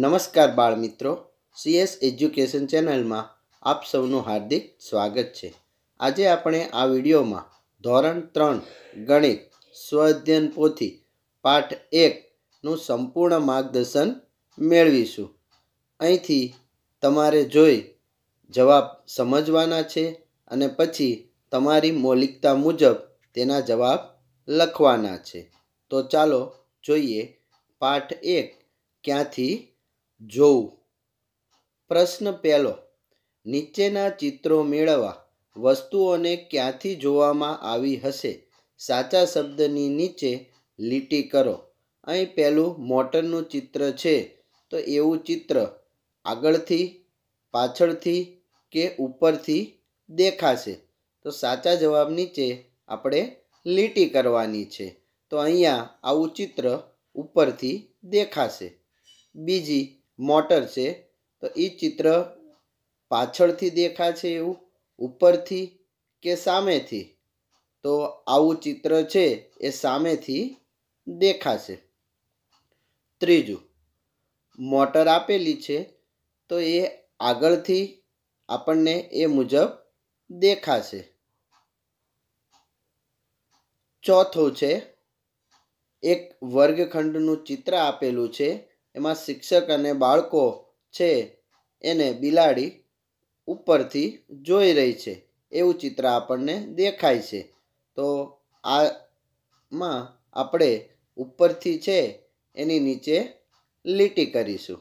નમસ્કાર બાળ મિત્રો સીએસ એજ્યુકેશન ચેનલમાં આપ સૌનું હાર્દિક સ્વાગત છે આજે આપણે આ વિડીયોમાં ધોરણ ત્રણ ગણિત સ્વઅધ્યયન પોથી પાઠ એકનું સંપૂર્ણ માર્ગદર્શન મેળવીશું અહીંથી તમારે જોઈ જવાબ સમજવાના છે અને પછી તમારી મૌલિકતા મુજબ તેના જવાબ લખવાના છે તો ચાલો જોઈએ પાઠ એક ક્યાંથી જોવું પ્રશ્ન પહેલો નીચેના ચિત્રો મેળવવા વસ્તુઓને ક્યાંથી જોવામાં આવી હશે સાચા શબ્દની નીચે લીટી કરો અહીં પહેલું મોટરનું ચિત્ર છે તો એવું ચિત્ર આગળથી પાછળથી કે ઉપરથી દેખાશે તો સાચા જવાબ નીચે આપણે લીટી કરવાની છે તો અહીંયા આવું ચિત્ર ઉપરથી દેખાશે બીજી મોટર છે તો એ ચિત્ર પાછળથી દેખાશે એવું ઉપરથી કે સામેથી તો આવું ચિત્ર છે એ સામેથી દેખાશે ત્રીજું મોટર આપેલી છે તો એ આગળથી આપણને એ મુજબ દેખાશે ચોથો છે એક વર્ગખંડનું ચિત્ર આપેલું છે એમાં શિક્ષક અને બાળકો છે એને બિલાડી ઉપરથી જોઈ રહી છે એવું ચિત્ર આપણને દેખાય છે તો આમાં આપણે ઉપરથી છે એની નીચે લીટી કરીશું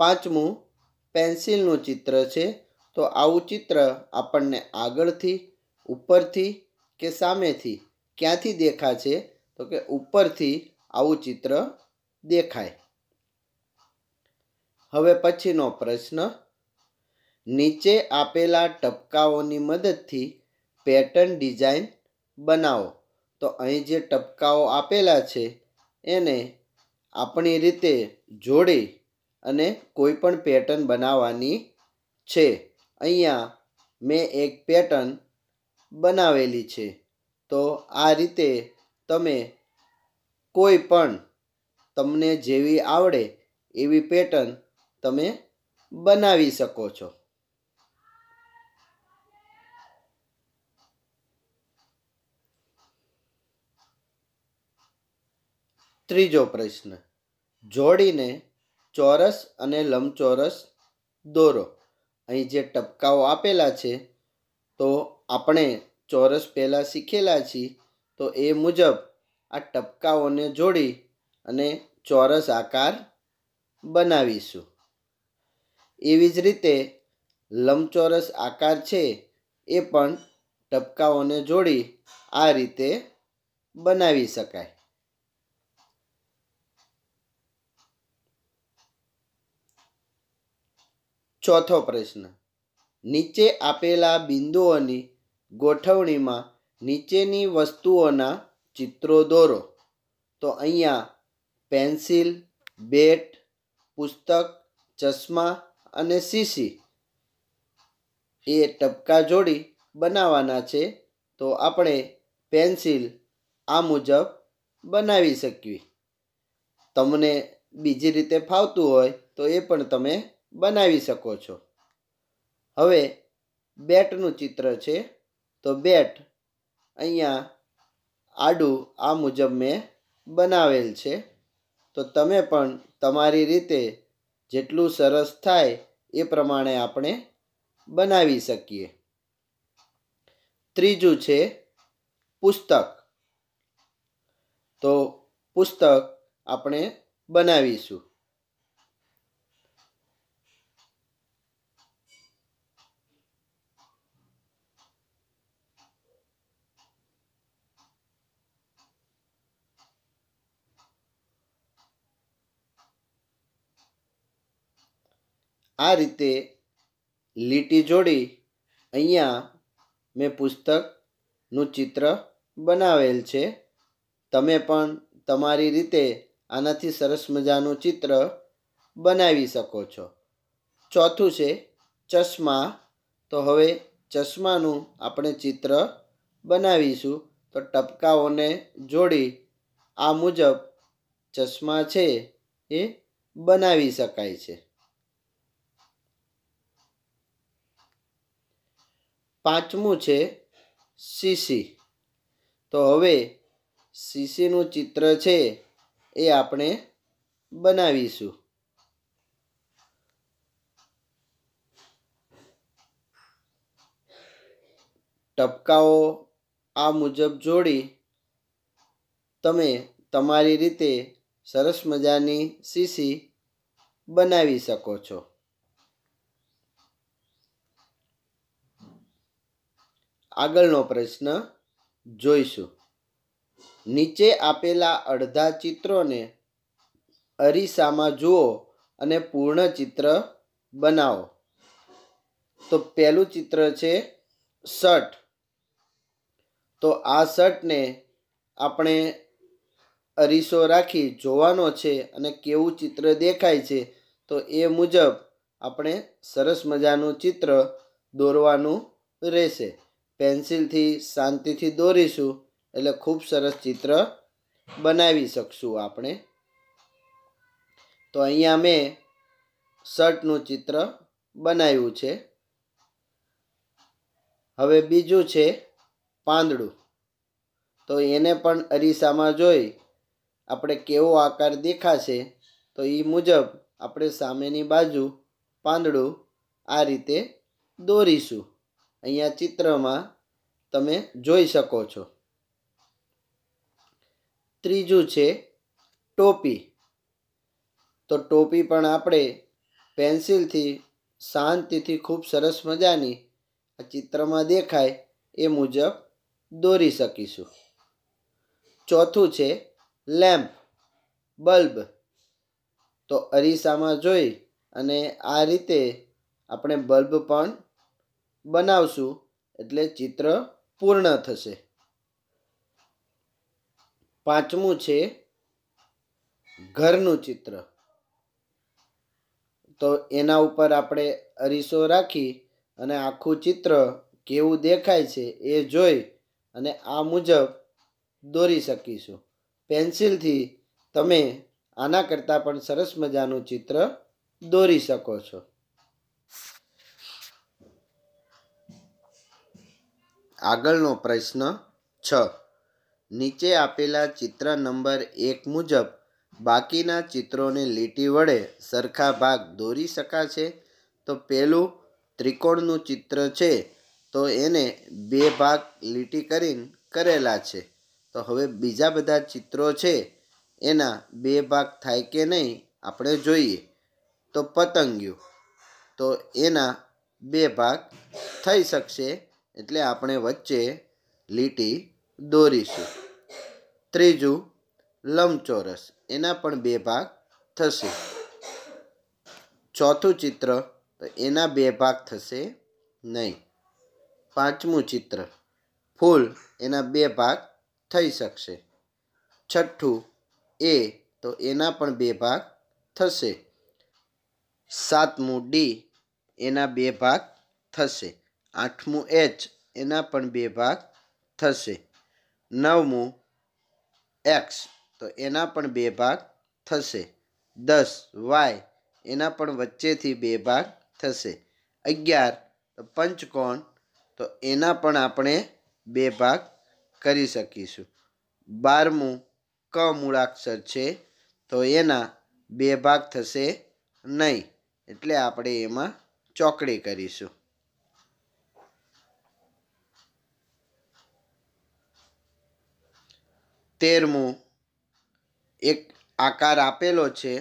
પાંચમું પેન્સિલનું ચિત્ર છે તો આવું ચિત્ર આપણને આગળથી ઉપરથી કે સામેથી ક્યાંથી દેખાશે તો કે ઉપરથી આવું ચિત્ર દેખાય હવે પછીનો પ્રશ્ન નીચે આપેલા ટપકાઓની મદદથી પેટર્ન ડિઝાઇન બનાવો તો અહીં જે ટપકાઓ આપેલા છે એને આપણી રીતે જોડી અને કોઈ પણ પેટર્ન બનાવવાની છે અહીંયા મેં એક પેટર્ન બનાવેલી છે તો આ રીતે તમે કોઈ પણ તમને જેવી આવડે એવી પેટર્ન તમે બનાવી શકો છો ત્રીજો પ્રશ્ન જોડીને ચોરસ અને લંબચોરસ દોરો અહીં જે ટપકાઓ આપેલા છે તો આપણે ચોરસ પહેલાં શીખેલા છીએ તો એ મુજબ આ ટપકાઓને જોડી અને ચોરસ આકાર બનાવીશું એવી જ રીતે લંબચોરસ આકાર છે એ પણ ટપકાઓને જોડી આ રીતે બનાવી શકાય ચોથો પ્રશ્ન નીચે આપેલા બિંદુઓની ગોઠવણીમાં નીચેની વસ્તુઓના ચિત્રો દોરો તો અહીંયા પેન્સિલ બેટ પુસ્તક ચશ્મા અને સીસી એ ટપકા જોડી બનાવવાના છે તો આપણે પેન્સિલ આ મુજબ બનાવી શકીએ તમને બીજી રીતે ફાવતું હોય તો એ પણ તમે બનાવી શકો છો હવે બેટનું ચિત્ર છે તો બેટ અહીંયા આડું આ મુજબ મેં બનાવેલ છે તો તમે પણ તમારી રીતે જેટલું સરસ થાય એ પ્રમાણે આપણે બનાવી શકીએ ત્રીજું છે પુસ્તક તો પુસ્તક આપણે બનાવીશું આ રીતે લીટી જોડી અહીંયા મેં પુસ્તકનું ચિત્ર બનાવેલ છે તમે પણ તમારી રીતે આનાથી સરસ મજાનું ચિત્ર બનાવી શકો છો ચોથું છે ચશ્મા તો હવે ચશ્માનું આપણે ચિત્ર બનાવીશું તો ટપકાઓને જોડી આ મુજબ ચશ્મા છે એ બનાવી શકાય છે પાંચમું છે સીસી તો હવે સીસીનું ચિત્ર છે એ આપણે બનાવીશું ટપકાઓ આ મુજબ જોડી તમે તમારી રીતે સરસ મજાની સીસી બનાવી શકો છો આગળનો પ્રશ્ન જોઈશું નીચે આપેલા અડધા ચિત્રોને અરીસામાં જુઓ અને પૂર્ણ ચિત્ર બનાવો તો પહેલું ચિત્ર છે શર્ટ તો આ શર્ટને આપણે અરીસો રાખી જોવાનો છે અને કેવું ચિત્ર દેખાય છે તો એ મુજબ આપણે સરસ મજાનું ચિત્ર દોરવાનું રહેશે પેન્સિલથી શાંતિથી દોરીશું એટલે ખૂબ સરસ ચિત્ર બનાવી શકશું આપણે તો અહીંયા મેં શર્ટનું ચિત્ર બનાવ્યું છે હવે બીજું છે પાંદડું તો એને પણ અરીસામાં જોઈ આપણે કેવો આકાર દેખાશે તો એ મુજબ આપણે સામેની બાજુ પાંદડું આ રીતે દોરીશું અહીંયા ચિત્રમાં તમે જોઈ શકો છો ત્રીજું છે ટોપી તો ટોપી પણ આપણે પેન્સિલથી શાંતિથી ખૂબ સરસ મજાની આ ચિત્રમાં દેખાય એ મુજબ દોરી શકીશું ચોથું છે લેમ્પ બલ્બ તો અરીસામાં જોઈ અને આ રીતે આપણે બલ્બ પણ બનાવશું એટલે ચિત્ર પૂર્ણ થશે પાંચમું છે ઘરનું ચિત્ર તો એના ઉપર આપણે અરીસો રાખી અને આખું ચિત્ર કેવું દેખાય છે એ જોઈ અને આ મુજબ દોરી શકીશું પેન્સિલથી તમે આના કરતાં પણ સરસ મજાનું ચિત્ર દોરી શકો છો આગળનો પ્રશ્ન છ નીચે આપેલા ચિત્ર નંબર એક મુજબ બાકીના ચિત્રોને લીટી વડે સરખા ભાગ દોરી શકાશે તો પહેલું ત્રિકોણનું ચિત્ર છે તો એને બે ભાગ લીટી કરીને કરેલા છે તો હવે બીજા બધા ચિત્રો છે એના બે ભાગ થાય કે નહીં આપણે જોઈએ તો પતંગિયું તો એના બે ભાગ થઈ શકશે એટલે આપણે વચ્ચે લીટી દોરીશું ત્રીજું લંબચોરસ એના પણ બે ભાગ થશે ચોથું ચિત્ર તો એના બે ભાગ થશે નહીં પાંચમું ચિત્ર ફૂલ એના બે ભાગ થઈ શકશે છઠ્ઠું એ તો એના પણ બે ભાગ થશે સાતમું ડી એના બે ભાગ થશે આઠમું એચ એના પણ બે ભાગ થશે નવમું એક્સ તો એના પણ બે ભાગ થશે દસ વાય એના પણ વચ્ચેથી બે ભાગ થશે અગિયાર તો પંચકોણ તો એના પણ આપણે બે ભાગ કરી શકીશું બારમું ક મૂળાક્ષર છે તો એના બે ભાગ થશે નહીં એટલે આપણે એમાં ચોકડી કરીશું તેરમું એક આકાર આપેલો છે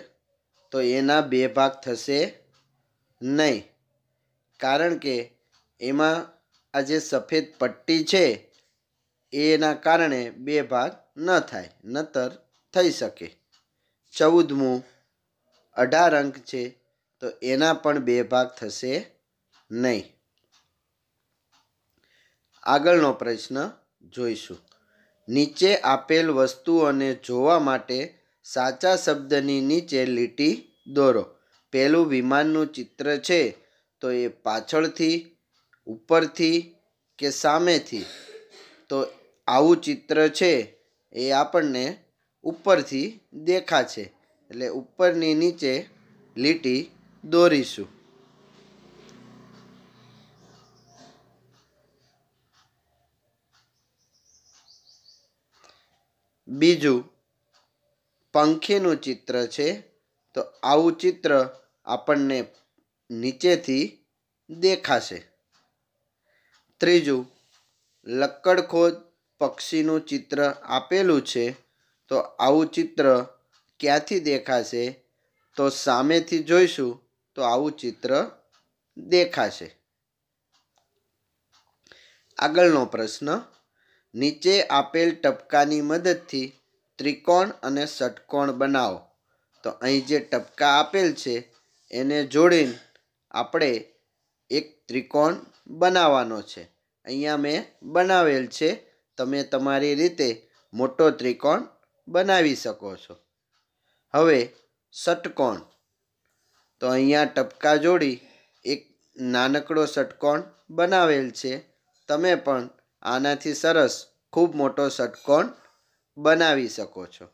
તો એના બે ભાગ થશે નહીં કારણ કે એમાં આ જે સફેદ પટ્ટી છે એના કારણે બે ભાગ ન થાય નતર થઈ શકે ચૌદમું અઢાર અંક છે તો એના પણ બે ભાગ થશે નહીં આગળનો પ્રશ્ન જોઈશું નીચે આપેલ વસ્તુઓને જોવા માટે સાચા શબ્દની નીચે લીટી દોરો પહેલું વિમાનનું ચિત્ર છે તો એ પાછળથી ઉપરથી કે સામેથી તો આવું ચિત્ર છે એ આપણને ઉપરથી દેખાશે એટલે ઉપરની નીચે લીટી દોરીશું બીજું પંખીનું ચિત્ર છે તો આવું ચિત્ર આપણને નીચેથી દેખાશે ત્રીજું લક્કડખોદ પક્ષીનું ચિત્ર આપેલું છે તો આવું ચિત્ર ક્યાંથી દેખાશે તો સામેથી જોઈશું તો આવું ચિત્ર દેખાશે આગળનો પ્રશ્ન નીચે આપેલ ટપકાની મદદથી ત્રિકોણ અને ષટકોણ બનાવો તો અહીં જે ટપકા આપેલ છે એને જોડીને આપણે એક ત્રિકોણ બનાવવાનો છે અહીંયા મેં બનાવેલ છે તમે તમારી રીતે મોટો ત્રિકોણ બનાવી શકો છો હવે ષટકોણ તો અહીંયા ટપકા જોડી એક નાનકડો ષટકોણ બનાવેલ છે તમે પણ આનાથી સરસ ખૂબ મોટો ષટકોણ બનાવી શકો છો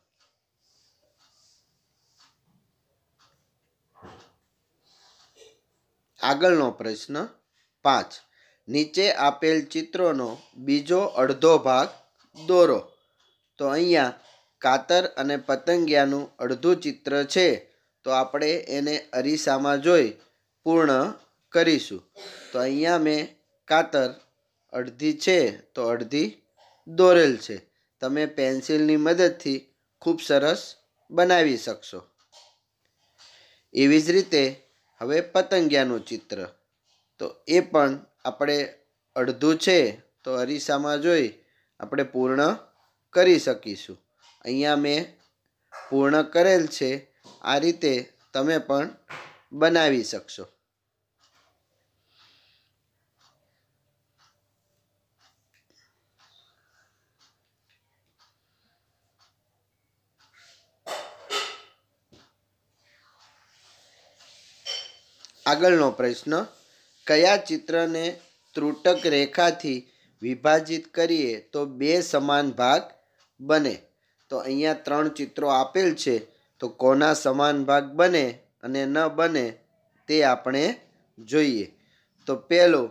આગળનો પ્રશ્ન પાંચ નીચે આપેલ ચિત્રોનો બીજો અડધો ભાગ દોરો તો અહીંયા કાતર અને પતંગિયાનું અડધું ચિત્ર છે તો આપણે એને અરીસામાં જોઈ પૂર્ણ કરીશું તો અહીંયા મેં કાતર અડધી છે તો અડધી દોરેલ છે તમે પેન્સિલની મદદથી ખૂબ સરસ બનાવી શકશો એવી જ રીતે હવે પતંગિયાનું ચિત્ર તો એ પણ આપણે અડધું છે તો અરીસામાં જોઈ આપણે પૂર્ણ કરી શકીશું અહીંયા મેં પૂર્ણ કરેલ છે આ રીતે તમે પણ બનાવી શકશો આગળનો પ્રશ્ન કયા ચિત્રને ત્રુટક રેખાથી વિભાજિત કરીએ તો બે સમાન ભાગ બને તો અહીંયા ત્રણ ચિત્રો આપેલ છે તો કોના સમાન ભાગ બને અને ન બને તે આપણે જોઈએ તો પહેલો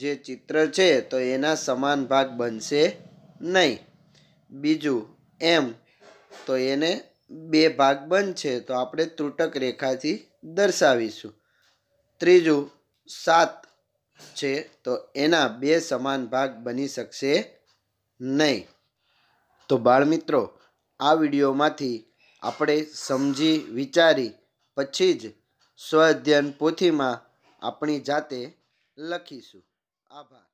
જે ચિત્ર છે તો એના સમાન ભાગ બનશે નહીં બીજું એમ તો એને બે ભાગ બનશે તો આપણે ત્રુટક રેખાથી દર્શાવીશું ત્રીજું સાત છે તો એના બે સમાન ભાગ બની શકશે નહીં તો બાળમિત્રો આ વિડીયોમાંથી આપણે સમજી વિચારી પછી જ સ્વ અધ્યયન પોથીમાં આપણી જાતે લખીશું આભાર